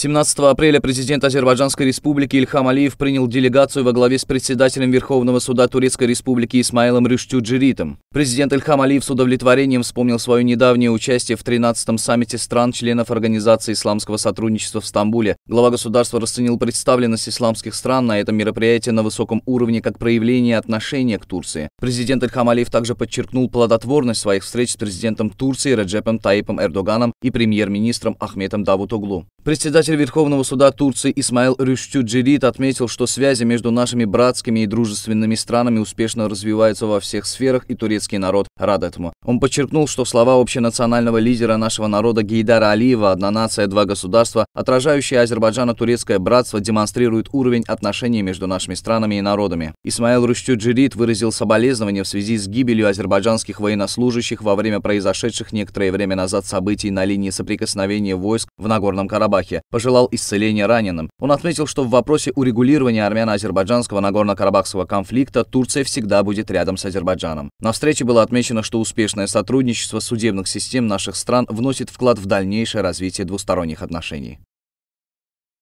17 апреля президент Азербайджанской республики Ильхам Алиев принял делегацию во главе с председателем Верховного суда Турецкой республики Исмаилом Рюштюджиритом. Президент Ильхам Алиев с удовлетворением вспомнил свое недавнее участие в 13-м саммите стран-членов Организации исламского сотрудничества в Стамбуле. Глава государства расценил представленность исламских стран на этом мероприятии на высоком уровне как проявление отношения к Турции. Президент Ильхам Алиев также подчеркнул плодотворность своих встреч с президентом Турции Реджепом Таипом Эрдоганом и премьер-министром Ахметом Давутоглу. Председатель Председатель Верховного суда Турции Исмаил Рюштюджерит отметил, что связи между нашими братскими и дружественными странами успешно развиваются во всех сферах, и турецкий народ рад этому. Он подчеркнул, что слова общенационального лидера нашего народа Гейдара Алиева «Одна нация, два государства», отражающие Азербайджано-турецкое братство, демонстрируют уровень отношений между нашими странами и народами. Исмаил Рюштюджерит выразил соболезнования в связи с гибелью азербайджанских военнослужащих во время произошедших некоторое время назад событий на линии соприкосновения войск в Нагорном Карабахе. По пожелал исцеления раненым. Он отметил, что в вопросе урегулирования армяно-азербайджанского Нагорно-Карабахского конфликта Турция всегда будет рядом с Азербайджаном. На встрече было отмечено, что успешное сотрудничество судебных систем наших стран вносит вклад в дальнейшее развитие двусторонних отношений.